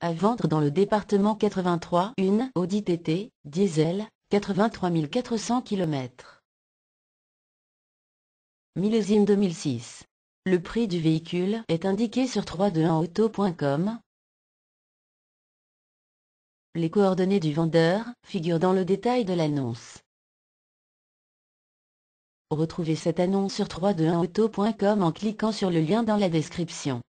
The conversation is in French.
à vendre dans le département 83 une Audi TT, diesel, 83 400 km. Millésime 2006. Le prix du véhicule est indiqué sur 321auto.com. Les coordonnées du vendeur figurent dans le détail de l'annonce. Retrouvez cette annonce sur 321auto.com en cliquant sur le lien dans la description.